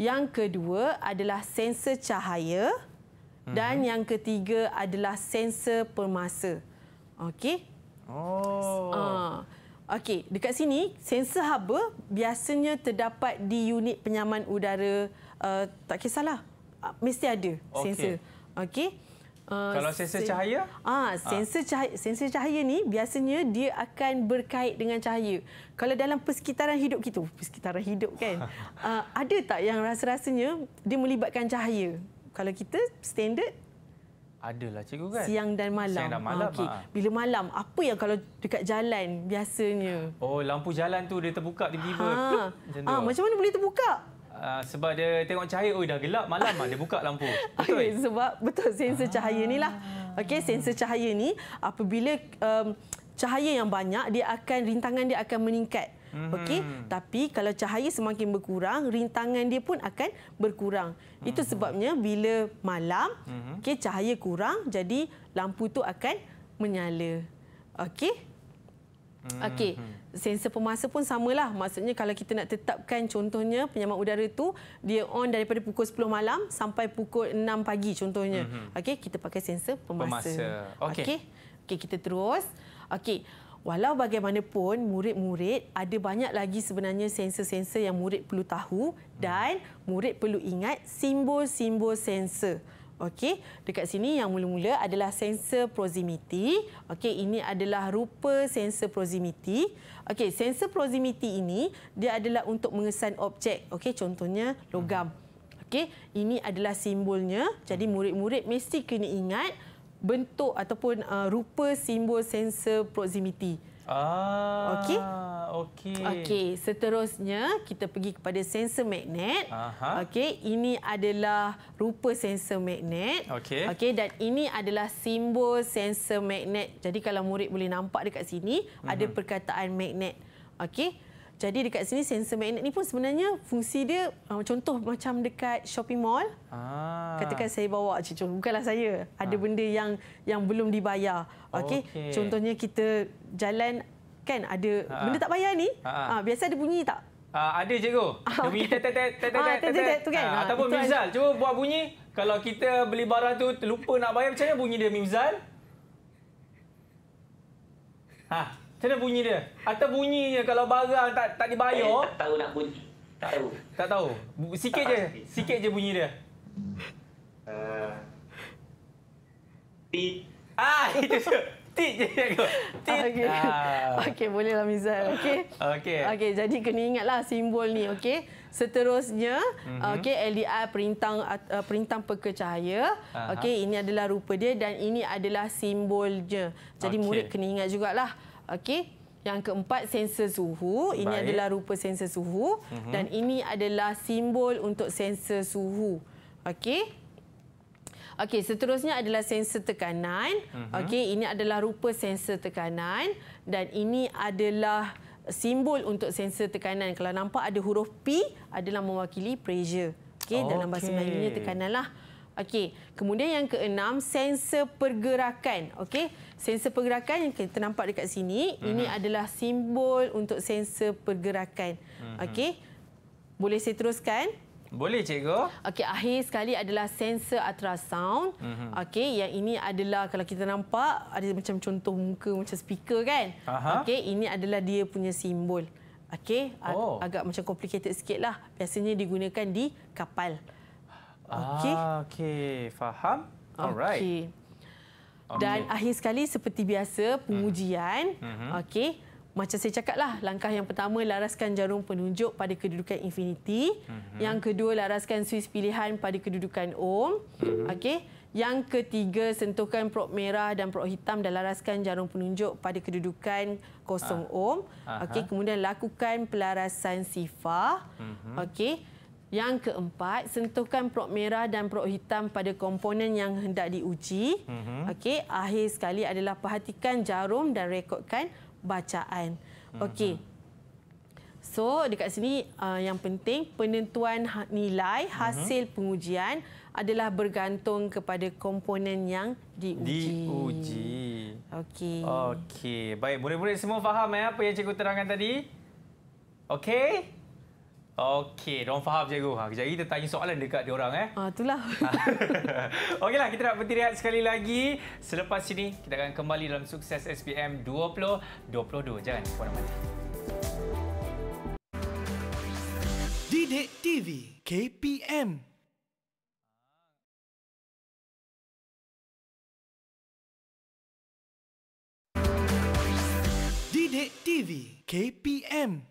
Yang kedua adalah sensor cahaya dan hmm. yang ketiga adalah sensor permasa. Okey. Oh. Uh. Okey, dekat sini sensor haba biasanya terdapat di unit penyaman udara uh, tak kisahlah. Ah, mesti ada sensor. Okey. Okay. Uh, Kalau sensor cahaya? Ah, uh, sensor uh. cahaya sensor cahaya ni biasanya dia akan berkait dengan cahaya. Kalau dalam persekitaran hidup kita, persekitaran hidup kan. uh, ada tak yang rasa-rasanya dia melibatkan cahaya? Kalau kita standard adalah cikgu kan? Siang dan malam. Siang dan malam. Okay. Ah. Bila malam, apa yang kalau dekat jalan biasanya? Oh, lampu jalan tu dia terbuka di tiba Ha. Ah. Ha, ah, macam mana boleh terbuka? Uh, sebab dia tengok cahaya, oh, dah gelap malam dia buka lampu. Betul? Okay, sebab betul sensor ha. cahaya ni lah. Okay, sensor cahaya ni apabila um, cahaya yang banyak, dia akan rintangan dia akan meningkat. Hmm. Okey, tapi kalau cahaya semakin berkurang, rintangan dia pun akan berkurang. Itu hmm. sebabnya bila malam, hmm. okey cahaya kurang, jadi lampu tu akan menyala. Okey. Hmm. Okey, sensor pemasa pun samalah. Maksudnya kalau kita nak tetapkan contohnya penyamak udara itu dia on daripada pukul 10 malam sampai pukul 6 pagi contohnya. Hmm. Okey, kita pakai sensor pemasa. pemasa. Okey. Okey, okay, kita terus. Okey. Walau bagaimanapun murid-murid ada banyak lagi sebenarnya sensor-sensor yang murid perlu tahu dan murid perlu ingat simbol-simbol sensor. Okey, dekat sini yang mula-mula adalah sensor proximity. Okey, ini adalah rupa sensor proximity. Okey, sensor proximity ini dia adalah untuk mengesan objek. Okey, contohnya logam. Hmm. Okey, ini adalah simbolnya. Jadi hmm. murid-murid mesti kena ingat bentuk ataupun uh, rupa simbol sensor proximity. Ah, okey. Okey. Okey, seterusnya kita pergi kepada sensor magnet. Okey, ini adalah rupa sensor magnet. Okey. Okey, dan ini adalah simbol sensor magnet. Jadi kalau murid boleh nampak dekat sini mm -hmm. ada mhm. perkataan magnet. Okey. Jadi dekat sini sensor magnet ni pun sebenarnya fungsi dia uh, contoh macam dekat shopping mall. Ah. Katakan saya bawa cucu bukanlah saya. Ada ah. benda yang yang belum dibayar. Okey. Okay. Contohnya kita jalan kan ada ah. benda tak bayar ni. Ah. Ah, ah biasa ada bunyi tak? Ah, ada cikgu. Ah, bunyi tet tet tet tet tet tu kan. Ah, ataupun Mizal cuba buat bunyi kalau kita beli barang tu terlupa nak bayar macam mana bunyi dia Mizal? Ha. Macam mana bunyi dia? Atau bunyinya kalau barang tak tak dibayar? Eh, tak tahu nak bunyi. Tak tahu. Tak tahu. Sikit tak je. Tak sikit je bunyi dia. Uh, eh. tit. Ah, itu je. Tit je aku. Tit. Ah, okey. Ah. Okey, bolehlah Mizal. Okey. Okey. Okey, jadi kena ingatlah simbol ni, okey. Seterusnya, mm-hmm. okey LDI perintang uh, perintang pekecahaya. Okey, ini adalah rupa dia dan ini adalah simbolnya. Jadi okay. murid kena ingat jugalah. Okey. Yang keempat sensor suhu, ini Baik. adalah rupa sensor suhu uh-huh. dan ini adalah simbol untuk sensor suhu. Okey. Okey, seterusnya adalah sensor tekanan. Uh-huh. Okey, ini adalah rupa sensor tekanan dan ini adalah simbol untuk sensor tekanan. Kalau nampak ada huruf P adalah mewakili pressure. Okey, okay. dalam bahasa Melayunya tekananlah. Okey, kemudian yang keenam sensor pergerakan. Okey, sensor pergerakan yang kita nampak dekat sini uh-huh. ini mhm. adalah simbol untuk sensor pergerakan. Uh-huh. Okey. Boleh saya teruskan? Boleh cikgu. Okey, akhir sekali adalah sensor ultrasound. Uh-huh. Okey, yang ini adalah kalau kita nampak ada macam contoh muka macam speaker kan? Uh-huh. Okey, ini adalah dia punya simbol. Okey, ag- oh. agak macam complicated sikitlah. Biasanya digunakan di kapal. Okey. Ah, okey, faham? Alright. Okey. Dan okay. akhir sekali seperti biasa pengujian. Mm-hmm. Okey. Macam saya cakaplah, langkah yang pertama laraskan jarum penunjuk pada kedudukan infinity. Mm-hmm. Yang kedua laraskan suis pilihan pada kedudukan ohm. Mm-hmm. Okey. Yang ketiga sentuhkan prop merah dan prop hitam dan laraskan jarum penunjuk pada kedudukan kosong ah. ohm. Okey, kemudian lakukan pelarasan sifar. Mm-hmm. Okey. Yang keempat, sentuhkan prok merah dan prok hitam pada komponen yang hendak diuji. Mm-hmm. Okey, akhir sekali adalah perhatikan jarum dan rekodkan bacaan. Mm-hmm. Okey. So, dekat sini uh, yang penting penentuan ha- nilai mhm. hasil mm-hmm. pengujian adalah bergantung kepada komponen yang diuji. Diuji. Okey. Okey. Baik, boleh-boleh semua faham ya apa yang cikgu terangkan tadi? Okey. Okey, diorang faham cikgu. Ha, kejap lagi kita tanya soalan dekat diorang. Eh. Ha, itulah. Okeylah, kita nak berhenti rehat sekali lagi. Selepas sini, kita akan kembali dalam sukses SPM 2022. Jangan ke mana-mana. Didik TV KPM Didik TV KPM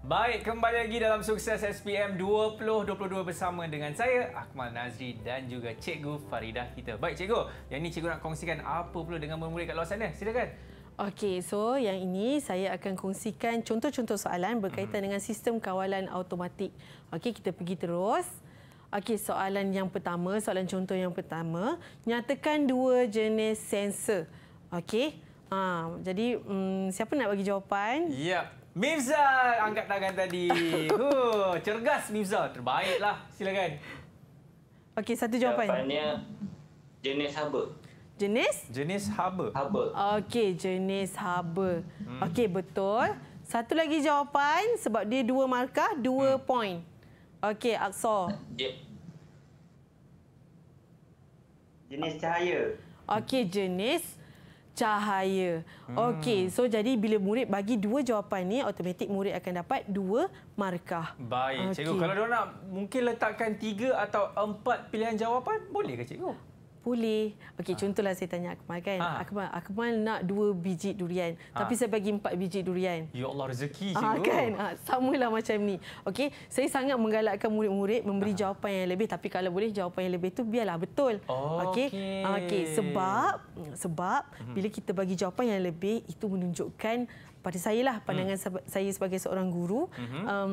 Baik, kembali lagi dalam sukses SPM 2022 bersama dengan saya Akmal Nazri dan juga Cikgu Faridah kita. Baik Cikgu, yang ini Cikgu nak kongsikan apa pula dengan murid-murid kat luar sana. Silakan. Okey, so yang ini saya akan kongsikan contoh-contoh soalan berkaitan hmm. dengan sistem kawalan automatik. Okey, kita pergi terus. Okey, soalan yang pertama, soalan contoh yang pertama, nyatakan dua jenis sensor. Okey. Ha, jadi um, siapa nak bagi jawapan? Yep. Ya. Mifza angkat tangan tadi. Hu, cergas Mifza. Terbaiklah. Silakan. Okey, satu jawapan. Jawapannya jenis haba. Jenis? Jenis haba. Haba. Okey, jenis haba. Hmm. Okey, betul. Satu lagi jawapan sebab dia dua markah, dua hmm. poin. Okey, Aksa. Jenis cahaya. Okey, jenis cahaya. Hmm. Okey, so jadi bila murid bagi dua jawapan ni, automatik murid akan dapat dua markah. Baik, okay. cikgu. Kalau dia nak mungkin letakkan tiga atau empat pilihan jawapan, boleh ke cikgu? boleh. Okey, ah. contohlah saya tanya Akmal kan. Ha. Akmal, Akmal nak dua biji durian. Ha. Tapi ah. saya bagi empat biji durian. Ya Allah, rezeki cikgu. Ha, kan? Ha, Sama lah macam ni. Okey, saya sangat menggalakkan murid-murid memberi ha. jawapan yang lebih. Tapi kalau boleh, jawapan yang lebih tu biarlah betul. Oh, Okey. Okay. Okay. Sebab, sebab hmm. bila kita bagi jawapan yang lebih, itu menunjukkan pada saya lah pandangan hmm. saya sebagai seorang guru. Hmm. Um,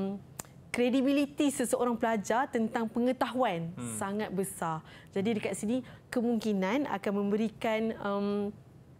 kredibiliti seseorang pelajar tentang pengetahuan hmm. sangat besar. Jadi dekat sini kemungkinan akan memberikan um,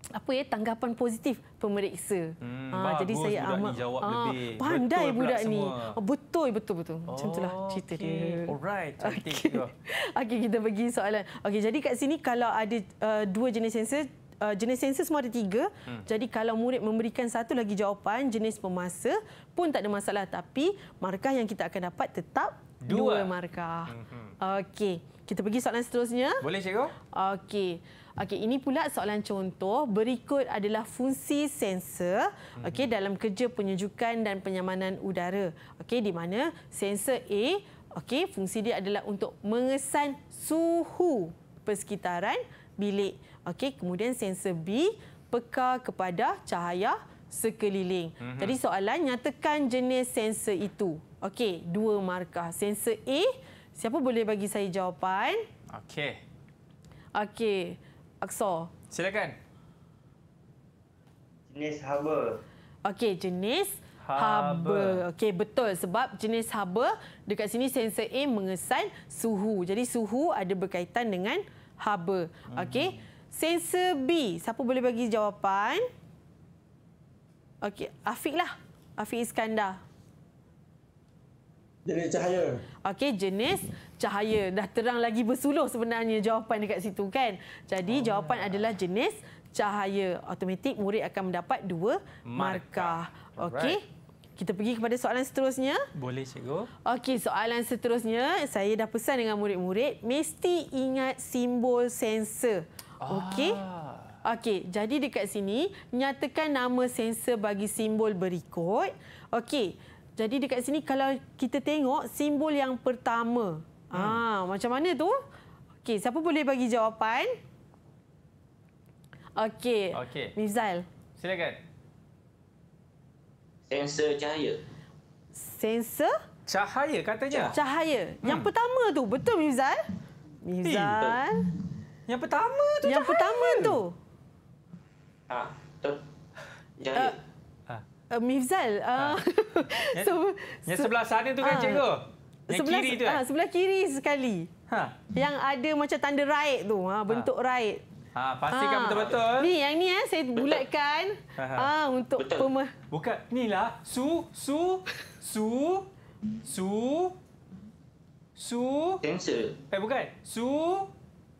apa ya tanggapan positif pemeriksa. Hmm, ha, jadi saya amat jawab ah, Pandai betul budak ni. Oh, betul betul betul. Macam itulah oh, cerita okay. dia. Alright. Okey. Okey kita bagi soalan. Okey jadi kat sini kalau ada uh, dua jenis sensor uh, jenis sensor semua ada tiga. Hmm. Jadi kalau murid memberikan satu lagi jawapan jenis pemasa pun tak ada masalah. Tapi markah yang kita akan dapat tetap dua, dua markah. Hmm. Okey, kita pergi soalan seterusnya. Boleh cikgu? Okey. Okey, ini pula soalan contoh. Berikut adalah fungsi sensor hmm. Okay, dalam kerja penyejukan dan penyamanan udara. Okey, di mana sensor A okey, fungsi dia adalah untuk mengesan suhu persekitaran bilik. Okey, kemudian sensor B peka kepada cahaya sekeliling. Mm-hmm. Jadi soalan nyatakan jenis sensor itu. Okey, dua markah. Sensor A, siapa boleh bagi saya jawapan? Okey. Okey, Aksa. Silakan. Jenis haba. Okey, jenis haba. Okey, betul sebab jenis haba dekat sini sensor A mengesan suhu. Jadi suhu ada berkaitan dengan haba. Okey. Mm-hmm. Sensor B. Siapa boleh bagi jawapan? Okey, Afiq lah. Afiq Iskandar. Jenis cahaya. Okey, jenis cahaya. Dah terang lagi bersuluh sebenarnya jawapan dekat situ kan. Jadi oh, jawapan adalah jenis cahaya. Automatik murid akan mendapat dua markah. markah. Okey. Kita pergi kepada soalan seterusnya. Boleh, cikgu. Okey, soalan seterusnya. Saya dah pesan dengan murid-murid. Mesti ingat simbol sensor. Okey. Ah. Okey, jadi dekat sini nyatakan nama sensor bagi simbol berikut. Okey. Jadi dekat sini kalau kita tengok simbol yang pertama. Hmm. Ah, macam mana tu? Okey, siapa boleh bagi jawapan? Okey. Okay. Mizail. Silakan. Sensor cahaya. Sensor cahaya katanya. Ya. Cahaya. Yang hmm. pertama tu betul Mizail? Mizail. Hmm. Yang pertama tu Yang pertama tu. Ha, tu. jadi Uh, Mifzal. Ah. Ah. so, yang sebelah sana tu kan uh, cikgu? Yang sebelah, kiri tu kan? sebelah kiri sekali. Ha. Yang ada macam tanda right tu. Ha, bentuk ha. raik. Ha, pastikan ha. betul-betul. Ni yang ni eh, saya bulatkan. Ha, ha. Ah ha, untuk betul. Buka Bukan ni lah. Su, su, su, su, su. Tensor. Eh bukan. Su.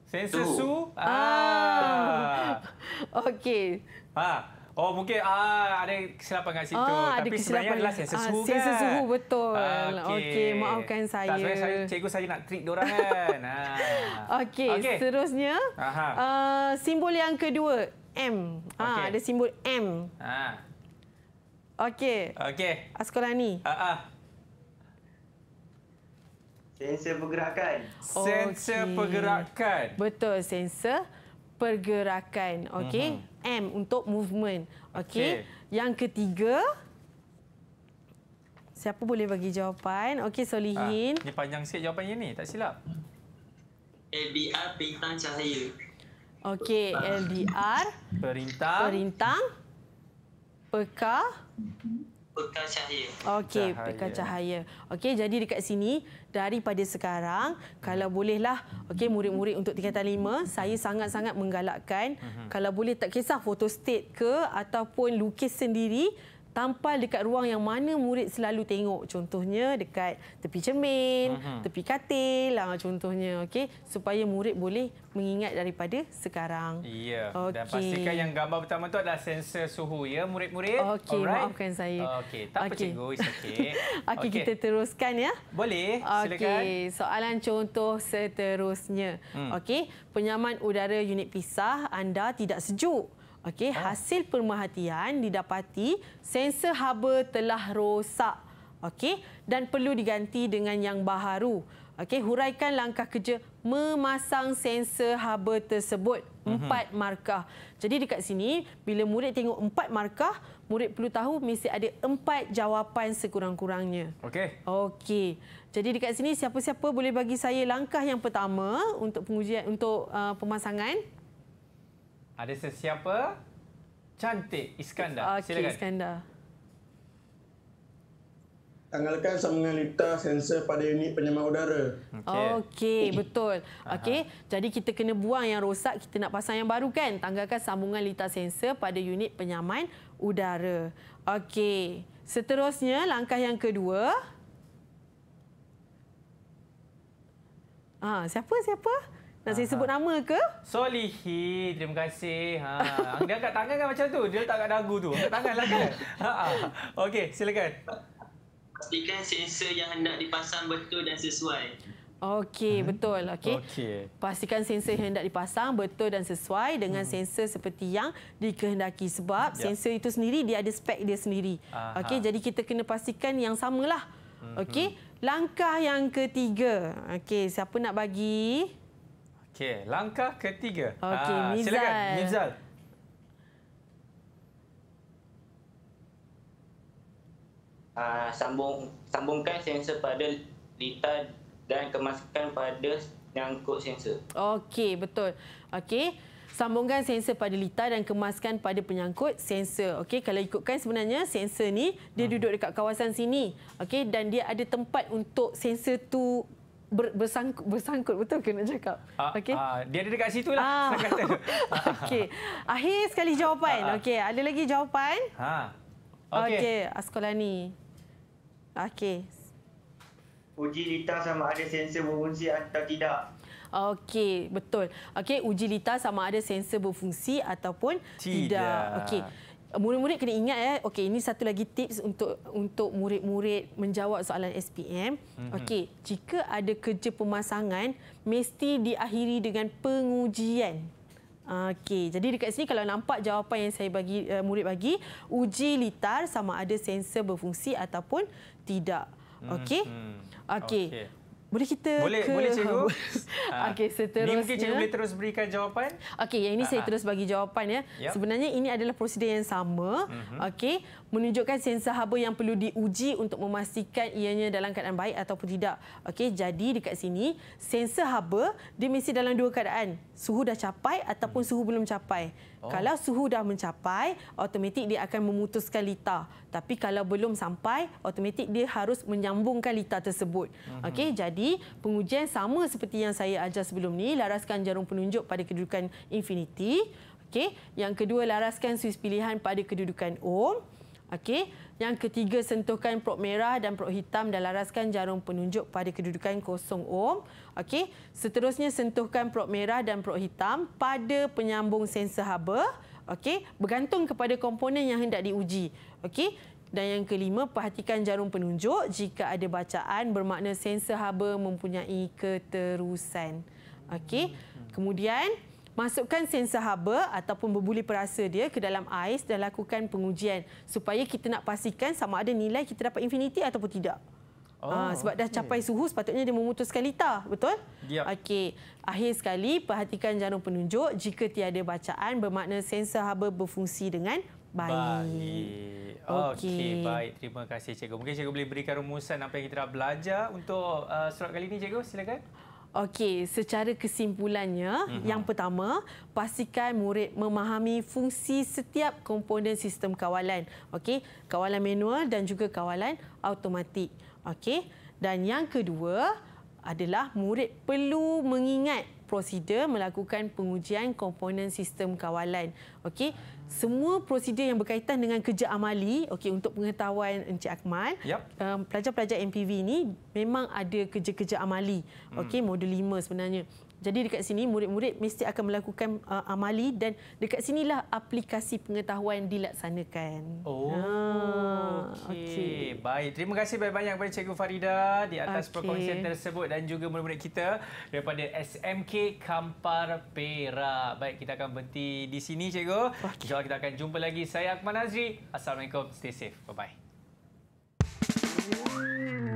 Sensor Su. Ah. Okey. Ha. Oh mungkin ah ada kesilapan kat situ. Ah, Tapi ada sebenarnya adalah sensor ah, suhu kan. Sensor suhu betul. Ah, Okey, okay, maafkan saya. Tak, saya, saya, cikgu saya nak trick diorang kan. ah. Okey, okay. seterusnya. Uh, simbol yang kedua, M. Okay. Ah, ada simbol M. Ah. Okey. Okey. Askolani. Ah, ah, ah. Sensor pergerakan. Okay. Oh, sensor pergerakan. Betul, sensor pergerakan. Okey. Uh-huh. M untuk movement. Okey. Okay. Yang ketiga Siapa boleh bagi jawapan? Okey, Solihin. Ah, ini panjang sikit jawapannya ini. tak silap. LDR perintang cahaya. Okey, ah. LDR perintang perintang peka pekal cahaya. Okey, pekal cahaya. Okey, jadi dekat sini daripada sekarang mhm. kalau bolehlah okey murid-murid untuk tingkatan 5 saya sangat-sangat menggalakkan uh-huh. kalau boleh tak kisah photo state ke ataupun lukis sendiri tampal dekat ruang yang mana murid selalu tengok contohnya dekat tepi cermin uh-huh. tepi katil lah contohnya okey supaya murid boleh mengingat daripada sekarang ya okay. dan pastikan yang gambar pertama tu adalah sensor suhu ya murid-murid okey maafkan saya okey tak apa okay. cikgu okey okey okay. kita teruskan ya boleh silakan okey soalan contoh seterusnya hmm. okey penyaman udara unit pisah anda tidak sejuk Okey, ah. hasil pemerhatian didapati sensor haba telah rosak. Okey, dan perlu diganti dengan yang baharu. Okey, huraikan langkah kerja memasang sensor haba tersebut. Mhm. Empat markah. Jadi dekat sini, bila murid tengok empat markah, murid perlu tahu mesti ada empat jawapan sekurang-kurangnya. Okey. Okey. Jadi dekat sini, siapa-siapa boleh bagi saya langkah yang pertama untuk pengujian, untuk uh, pemasangan? Ada sesiapa? Cantik Iskandar. Okay, Silakan. Iskandar. Tanggalkan sambungan litar sensor pada unit penyemak udara. Okey, okay, betul. Okey, jadi kita kena buang yang rosak, kita nak pasang yang baru kan? Tanggalkan sambungan litar sensor pada unit penyaman udara. Okey. Seterusnya langkah yang kedua. Ah, siapa siapa? Nak saya sebut nama ke? Solihi, terima kasih. Ha. Dia angkat tangan kan macam tu? Dia letak kat dagu tu. Angkat tangan lah kan? Okey, silakan. Pastikan sensor yang hendak dipasang betul dan sesuai. Okey, hmm? betul. Okey. Okay. Pastikan sensor yang hendak dipasang betul dan sesuai dengan hmm. sensor seperti yang dikehendaki sebab yep. sensor itu sendiri dia ada spek dia sendiri. Okey, jadi kita kena pastikan yang samalah. Mhm. Okey. Langkah yang ketiga. Okey, siapa nak bagi? Okey, langkah ketiga. Okay, uh, ah, Mizal. Silakan, Mizal. Uh, sambung sambungkan sensor pada lita dan kemaskan pada nyangkut sensor. Okey, betul. Okey. Sambungkan sensor pada lita dan kemaskan pada penyangkut sensor. Okey, kalau ikutkan sebenarnya sensor ni dia hmm. duduk dekat kawasan sini. Okey, dan dia ada tempat untuk sensor tu ber, bersangkut, bersangkut betul ke nak cakap? Ah, Okey. Uh, uh, dia ada dekat situ lah. Uh. kata. Akhir sekali jawapan. Uh, uh. ada lagi jawapan? Ha. Okay. Okey. Okey, Askolani. Okay. Uji lita sama ada sensor berfungsi atau tidak. Okey, betul. Okey, uji litar sama ada sensor berfungsi ataupun tidak. tidak. Okey murid-murid kena ingat ya. Okey, ini satu lagi tips untuk untuk murid-murid menjawab soalan SPM. Mhm. Okey, jika ada kerja pemasangan, mesti diakhiri dengan pengujian. Okey, jadi dekat sini kalau nampak jawapan yang saya bagi uh, murid bagi, uji litar sama ada sensor berfungsi ataupun tidak. Okey. Mhm. Okey. Okay. Boleh kita boleh, ke... Boleh, cikgu. Ah. Okey, seterusnya. Ini mungkin cikgu boleh terus berikan jawapan. Okey, yang ini uh saya terus bagi jawapan. ya. Yep. Sebenarnya ini adalah prosedur yang sama. Uh mhm. -huh. Okey, menunjukkan sensor haba yang perlu diuji untuk memastikan ianya dalam keadaan baik ataupun tidak. Okey, jadi dekat sini sensor haba dia mesti dalam dua keadaan. Suhu dah capai ataupun suhu belum capai. Oh. Kalau suhu dah mencapai, automatik dia akan memutuskan lita. Tapi kalau belum sampai, automatik dia harus menyambungkan lita tersebut. Mhm. Okey, jadi pengujian sama seperti yang saya ajar sebelum ni, laraskan jarum penunjuk pada kedudukan infinity. Okey, yang kedua laraskan suis pilihan pada kedudukan ohm. Okey, yang ketiga sentuhkan prop merah dan prop hitam dan laraskan jarum penunjuk pada kedudukan kosong ohm. Okey, seterusnya sentuhkan prop merah dan prop hitam pada penyambung sensor haba. Okey, bergantung kepada komponen yang hendak diuji. Okey, dan yang kelima perhatikan jarum penunjuk jika ada bacaan bermakna sensor haba mempunyai keterusan. Okey, kemudian masukkan sensor haba ataupun berbuli perasa dia ke dalam ais dan lakukan pengujian supaya kita nak pastikan sama ada nilai kita dapat infinity ataupun tidak. Ah, oh, ha, sebab dah capai suhu sepatutnya dia memutuskan lita betul? Yep. Ya. Okey, akhir sekali perhatikan jarum penunjuk jika tiada bacaan bermakna sensor haba berfungsi dengan Baik. baik. Okey, okay, baik. Terima kasih cikgu. Mungkin cikgu boleh berikan rumusan apa yang kita dah belajar untuk uh, surat kali ini cikgu, silakan. Okey, secara kesimpulannya, mm-hmm. yang pertama, pastikan murid memahami fungsi setiap komponen sistem kawalan. Okey, kawalan manual dan juga kawalan automatik. Okey, dan yang kedua adalah murid perlu mengingat prosedur melakukan pengujian komponen sistem kawalan. Okey, semua prosedur yang berkaitan dengan kerja amali okey untuk pengetahuan Encik Akmal yep. um, pelajar-pelajar MPV ini memang ada kerja-kerja amali mm. okey hmm. modul 5 sebenarnya jadi dekat sini murid-murid mesti akan melakukan uh, amali dan dekat sinilah aplikasi pengetahuan dilaksanakan. Oh. Ha. Okey. Okay. Baik. Terima kasih banyak-banyak kepada Cikgu Farida di atas okay. perkongsian tersebut dan juga murid-murid kita daripada SMK Kampar Perak. Baik, kita akan berhenti di sini Cikgu. Okay. Allah kita akan jumpa lagi. Saya Akmal Nazri. Assalamualaikum. Stay safe. Bye-bye.